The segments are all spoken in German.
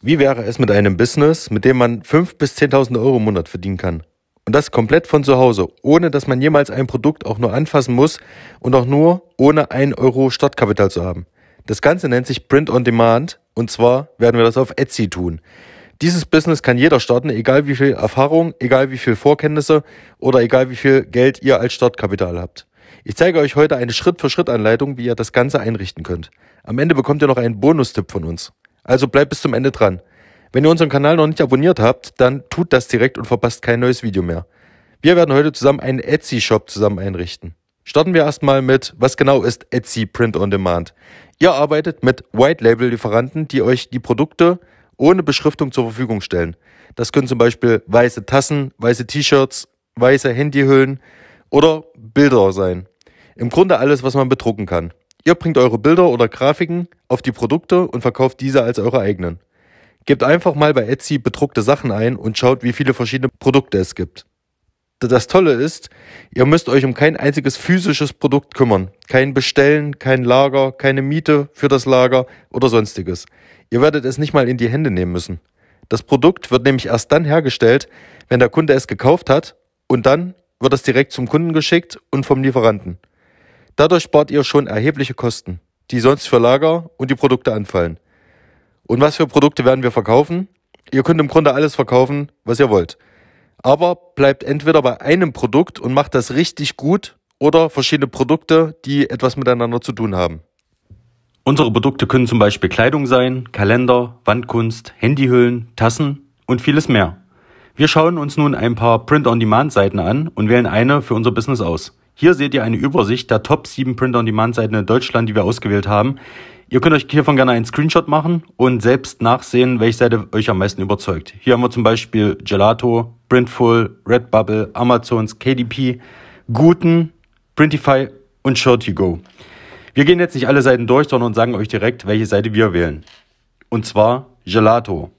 Wie wäre es mit einem Business, mit dem man 5.000 bis 10.000 Euro im Monat verdienen kann? Und das komplett von zu Hause, ohne dass man jemals ein Produkt auch nur anfassen muss und auch nur ohne 1 Euro Startkapital zu haben. Das Ganze nennt sich Print on Demand und zwar werden wir das auf Etsy tun. Dieses Business kann jeder starten, egal wie viel Erfahrung, egal wie viel Vorkenntnisse oder egal wie viel Geld ihr als Startkapital habt. Ich zeige euch heute eine Schritt-für-Schritt-Anleitung, wie ihr das Ganze einrichten könnt. Am Ende bekommt ihr noch einen Bonustipp von uns. Also bleibt bis zum Ende dran. Wenn ihr unseren Kanal noch nicht abonniert habt, dann tut das direkt und verpasst kein neues Video mehr. Wir werden heute zusammen einen Etsy-Shop zusammen einrichten. Starten wir erstmal mit, was genau ist Etsy Print on Demand? Ihr arbeitet mit White-Label-Lieferanten, die euch die Produkte ohne Beschriftung zur Verfügung stellen. Das können zum Beispiel weiße Tassen, weiße T-Shirts, weiße Handyhüllen oder Bilder sein. Im Grunde alles, was man bedrucken kann. Ihr bringt eure Bilder oder Grafiken auf die Produkte und verkauft diese als eure eigenen. Gebt einfach mal bei Etsy bedruckte Sachen ein und schaut, wie viele verschiedene Produkte es gibt. Das Tolle ist, ihr müsst euch um kein einziges physisches Produkt kümmern. Kein Bestellen, kein Lager, keine Miete für das Lager oder sonstiges. Ihr werdet es nicht mal in die Hände nehmen müssen. Das Produkt wird nämlich erst dann hergestellt, wenn der Kunde es gekauft hat und dann wird es direkt zum Kunden geschickt und vom Lieferanten. Dadurch spart ihr schon erhebliche Kosten, die sonst für Lager und die Produkte anfallen. Und was für Produkte werden wir verkaufen? Ihr könnt im Grunde alles verkaufen, was ihr wollt. Aber bleibt entweder bei einem Produkt und macht das richtig gut oder verschiedene Produkte, die etwas miteinander zu tun haben. Unsere Produkte können zum Beispiel Kleidung sein, Kalender, Wandkunst, Handyhüllen, Tassen und vieles mehr. Wir schauen uns nun ein paar Print-on-Demand-Seiten an und wählen eine für unser Business aus. Hier seht ihr eine Übersicht der Top 7 Print-on-Demand-Seiten in Deutschland, die wir ausgewählt haben. Ihr könnt euch hiervon gerne einen Screenshot machen und selbst nachsehen, welche Seite euch am meisten überzeugt. Hier haben wir zum Beispiel Gelato, Printful, Redbubble, Amazons, KDP, Guten, Printify und SureToGo. Wir gehen jetzt nicht alle Seiten durch, sondern sagen euch direkt, welche Seite wir wählen. Und zwar Gelato.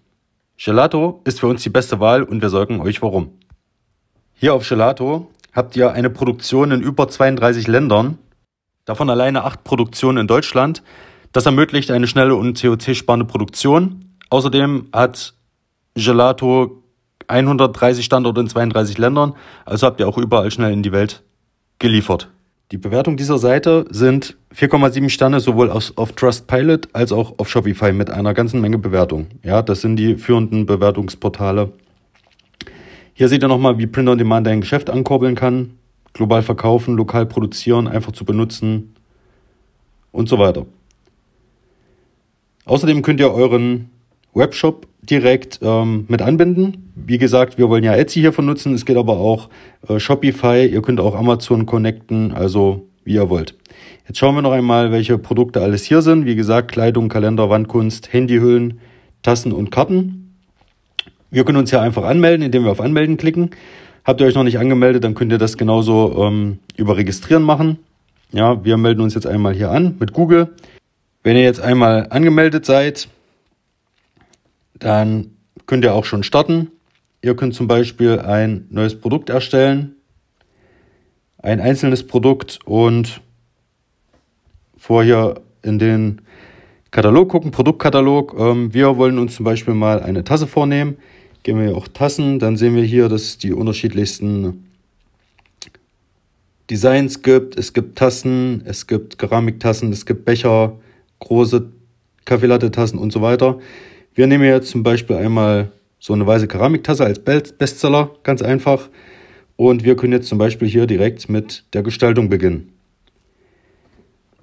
Gelato ist für uns die beste Wahl und wir sorgen euch warum. Hier auf Gelato habt ihr eine Produktion in über 32 Ländern, davon alleine acht Produktionen in Deutschland. Das ermöglicht eine schnelle und coc sparende Produktion. Außerdem hat Gelato 130 Standorte in 32 Ländern, also habt ihr auch überall schnell in die Welt geliefert. Die Bewertung dieser Seite sind 4,7 Sterne sowohl auf, auf Trustpilot als auch auf Shopify mit einer ganzen Menge Bewertung. Ja, das sind die führenden Bewertungsportale hier seht ihr nochmal, wie Print on Demand dein Geschäft ankurbeln kann. Global verkaufen, lokal produzieren, einfach zu benutzen und so weiter. Außerdem könnt ihr euren Webshop direkt ähm, mit anbinden. Wie gesagt, wir wollen ja Etsy hiervon nutzen. Es geht aber auch äh, Shopify. Ihr könnt auch Amazon connecten, also wie ihr wollt. Jetzt schauen wir noch einmal, welche Produkte alles hier sind. Wie gesagt, Kleidung, Kalender, Wandkunst, Handyhüllen, Tassen und Karten. Wir können uns ja einfach anmelden, indem wir auf Anmelden klicken. Habt ihr euch noch nicht angemeldet, dann könnt ihr das genauso ähm, über Registrieren machen. Ja, wir melden uns jetzt einmal hier an mit Google. Wenn ihr jetzt einmal angemeldet seid, dann könnt ihr auch schon starten. Ihr könnt zum Beispiel ein neues Produkt erstellen, ein einzelnes Produkt und vorher in den Katalog gucken, Produktkatalog. Ähm, wir wollen uns zum Beispiel mal eine Tasse vornehmen. Gehen wir hier auch Tassen. Dann sehen wir hier, dass es die unterschiedlichsten Designs gibt. Es gibt Tassen, es gibt Keramiktassen, es gibt Becher, große Kaffeelatte-Tassen und so weiter. Wir nehmen jetzt zum Beispiel einmal so eine weiße Keramiktasse als Bestseller, ganz einfach. Und wir können jetzt zum Beispiel hier direkt mit der Gestaltung beginnen.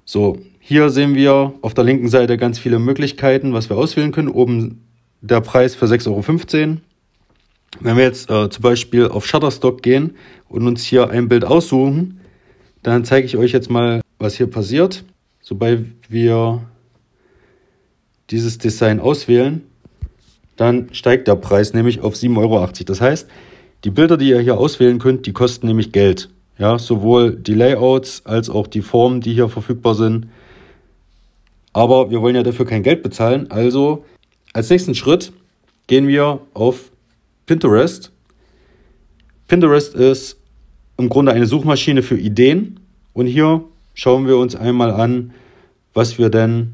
So, hier sehen wir auf der linken Seite ganz viele Möglichkeiten, was wir auswählen können. Oben der Preis für 6,15 Euro. Wenn wir jetzt äh, zum Beispiel auf Shutterstock gehen und uns hier ein Bild aussuchen, dann zeige ich euch jetzt mal, was hier passiert. Sobald wir dieses Design auswählen, dann steigt der Preis nämlich auf 7,80 Euro. Das heißt, die Bilder, die ihr hier auswählen könnt, die kosten nämlich Geld. Ja, sowohl die Layouts als auch die Formen, die hier verfügbar sind. Aber wir wollen ja dafür kein Geld bezahlen. Also als nächsten Schritt gehen wir auf Pinterest. Pinterest ist im Grunde eine Suchmaschine für Ideen. Und hier schauen wir uns einmal an, was wir denn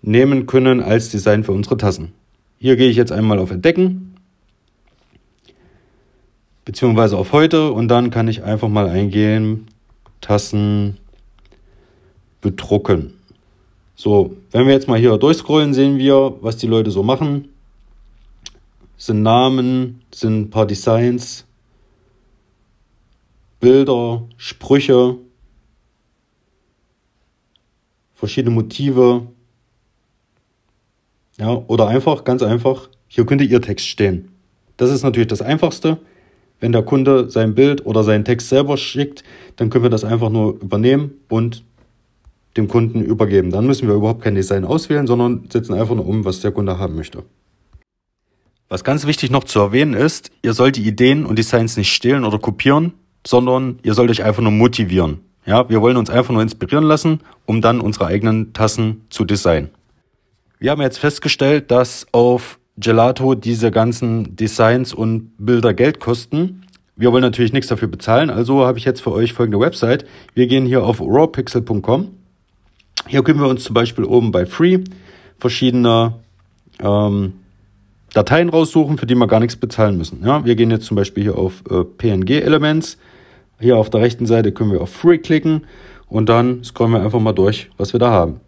nehmen können als Design für unsere Tassen. Hier gehe ich jetzt einmal auf Entdecken, beziehungsweise auf heute und dann kann ich einfach mal eingehen, Tassen bedrucken. So, wenn wir jetzt mal hier durchscrollen, sehen wir, was die Leute so machen sind Namen, sind ein paar Designs, Bilder, Sprüche, verschiedene Motive. Ja, oder einfach, ganz einfach, hier könnte Ihr Text stehen. Das ist natürlich das Einfachste. Wenn der Kunde sein Bild oder seinen Text selber schickt, dann können wir das einfach nur übernehmen und dem Kunden übergeben. Dann müssen wir überhaupt kein Design auswählen, sondern setzen einfach nur um, was der Kunde haben möchte. Was ganz wichtig noch zu erwähnen ist, ihr sollt die Ideen und Designs nicht stehlen oder kopieren, sondern ihr sollt euch einfach nur motivieren. Ja, wir wollen uns einfach nur inspirieren lassen, um dann unsere eigenen Tassen zu designen. Wir haben jetzt festgestellt, dass auf Gelato diese ganzen Designs und Bilder Geld kosten. Wir wollen natürlich nichts dafür bezahlen, also habe ich jetzt für euch folgende Website. Wir gehen hier auf rawpixel.com. Hier können wir uns zum Beispiel oben bei Free verschiedene ähm, Dateien raussuchen, für die wir gar nichts bezahlen müssen. Ja, wir gehen jetzt zum Beispiel hier auf äh, PNG Elements. Hier auf der rechten Seite können wir auf Free klicken und dann scrollen wir einfach mal durch, was wir da haben.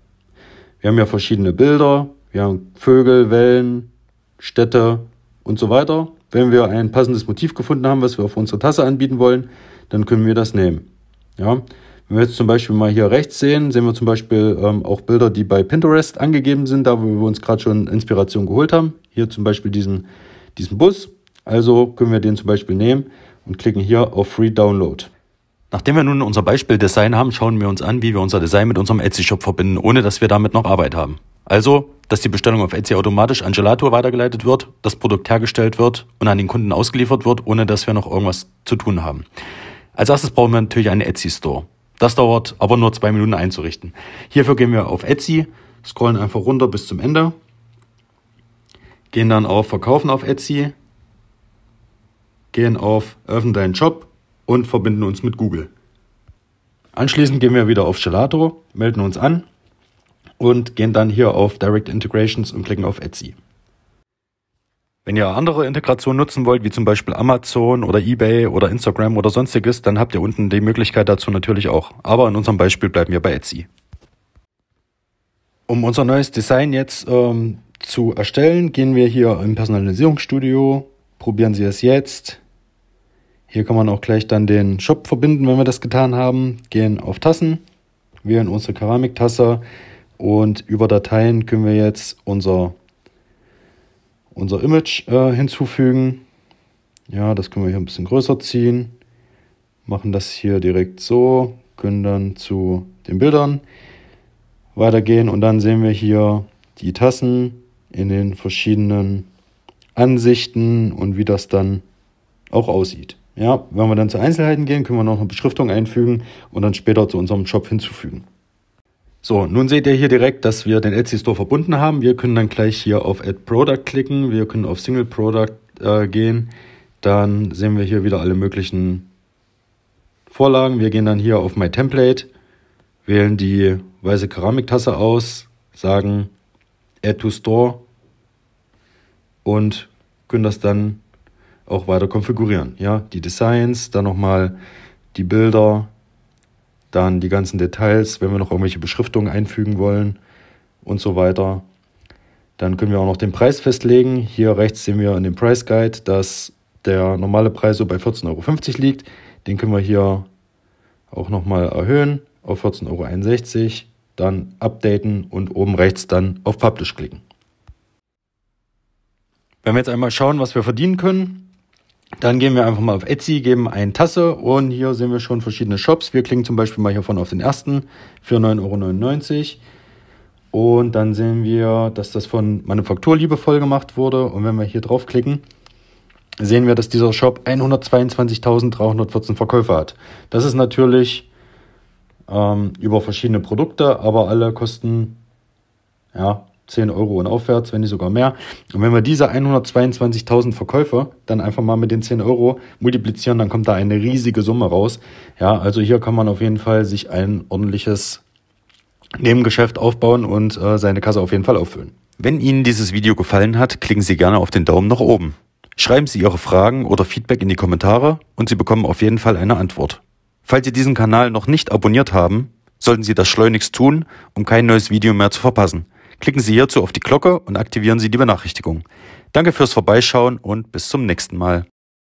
Wir haben ja verschiedene Bilder, wir haben Vögel, Wellen, Städte und so weiter. Wenn wir ein passendes Motiv gefunden haben, was wir auf unsere Tasse anbieten wollen, dann können wir das nehmen. Ja, wenn wir jetzt zum Beispiel mal hier rechts sehen, sehen wir zum Beispiel ähm, auch Bilder, die bei Pinterest angegeben sind, da wo wir uns gerade schon Inspiration geholt haben. Hier zum Beispiel diesen, diesen Bus. Also können wir den zum Beispiel nehmen und klicken hier auf Free Download. Nachdem wir nun unser Beispiel-Design haben, schauen wir uns an, wie wir unser Design mit unserem Etsy-Shop verbinden, ohne dass wir damit noch Arbeit haben. Also, dass die Bestellung auf Etsy automatisch an Gelato weitergeleitet wird, das Produkt hergestellt wird und an den Kunden ausgeliefert wird, ohne dass wir noch irgendwas zu tun haben. Als erstes brauchen wir natürlich einen Etsy-Store. Das dauert aber nur zwei Minuten einzurichten. Hierfür gehen wir auf Etsy, scrollen einfach runter bis zum Ende gehen dann auf Verkaufen auf Etsy, gehen auf Öffnen deinen Job und verbinden uns mit Google. Anschließend gehen wir wieder auf Gelato, melden uns an und gehen dann hier auf Direct Integrations und klicken auf Etsy. Wenn ihr andere Integrationen nutzen wollt, wie zum Beispiel Amazon oder eBay oder Instagram oder sonstiges, dann habt ihr unten die Möglichkeit dazu natürlich auch. Aber in unserem Beispiel bleiben wir bei Etsy. Um unser neues Design jetzt ähm, zu erstellen, gehen wir hier im Personalisierungsstudio, probieren Sie es jetzt. Hier kann man auch gleich dann den Shop verbinden, wenn wir das getan haben. Gehen auf Tassen, wählen unsere Keramiktasse und über Dateien können wir jetzt unser, unser Image äh, hinzufügen. Ja, das können wir hier ein bisschen größer ziehen. Machen das hier direkt so, können dann zu den Bildern weitergehen und dann sehen wir hier die Tassen, in den verschiedenen Ansichten und wie das dann auch aussieht. Ja, wenn wir dann zu Einzelheiten gehen, können wir noch eine Beschriftung einfügen und dann später zu unserem Shop hinzufügen. So, nun seht ihr hier direkt, dass wir den Etsy Store verbunden haben. Wir können dann gleich hier auf Add Product klicken. Wir können auf Single Product äh, gehen. Dann sehen wir hier wieder alle möglichen Vorlagen. Wir gehen dann hier auf My Template, wählen die weiße Keramiktasse aus, sagen Add to Store und können das dann auch weiter konfigurieren. Ja, die Designs, dann nochmal die Bilder, dann die ganzen Details, wenn wir noch irgendwelche Beschriftungen einfügen wollen und so weiter. Dann können wir auch noch den Preis festlegen. Hier rechts sehen wir in dem Price Guide, dass der normale Preis so bei 14,50 Euro liegt. Den können wir hier auch nochmal erhöhen auf 14,61 Euro, dann updaten und oben rechts dann auf Publish klicken. Wenn wir jetzt einmal schauen, was wir verdienen können, dann gehen wir einfach mal auf Etsy, geben eine Tasse und hier sehen wir schon verschiedene Shops. Wir klicken zum Beispiel mal hier vorne auf den ersten für 9,99 Euro. Und dann sehen wir, dass das von Manufaktur liebevoll gemacht wurde. Und wenn wir hier draufklicken, sehen wir, dass dieser Shop 122.314 Verkäufe hat. Das ist natürlich ähm, über verschiedene Produkte, aber alle kosten ja, 10 Euro und aufwärts, wenn nicht sogar mehr. Und wenn wir diese 122.000 Verkäufer dann einfach mal mit den 10 Euro multiplizieren, dann kommt da eine riesige Summe raus. Ja, also hier kann man auf jeden Fall sich ein ordentliches Nebengeschäft aufbauen und äh, seine Kasse auf jeden Fall auffüllen. Wenn Ihnen dieses Video gefallen hat, klicken Sie gerne auf den Daumen nach oben. Schreiben Sie Ihre Fragen oder Feedback in die Kommentare und Sie bekommen auf jeden Fall eine Antwort. Falls Sie diesen Kanal noch nicht abonniert haben, sollten Sie das schleunigst tun, um kein neues Video mehr zu verpassen. Klicken Sie hierzu auf die Glocke und aktivieren Sie die Benachrichtigung. Danke fürs Vorbeischauen und bis zum nächsten Mal.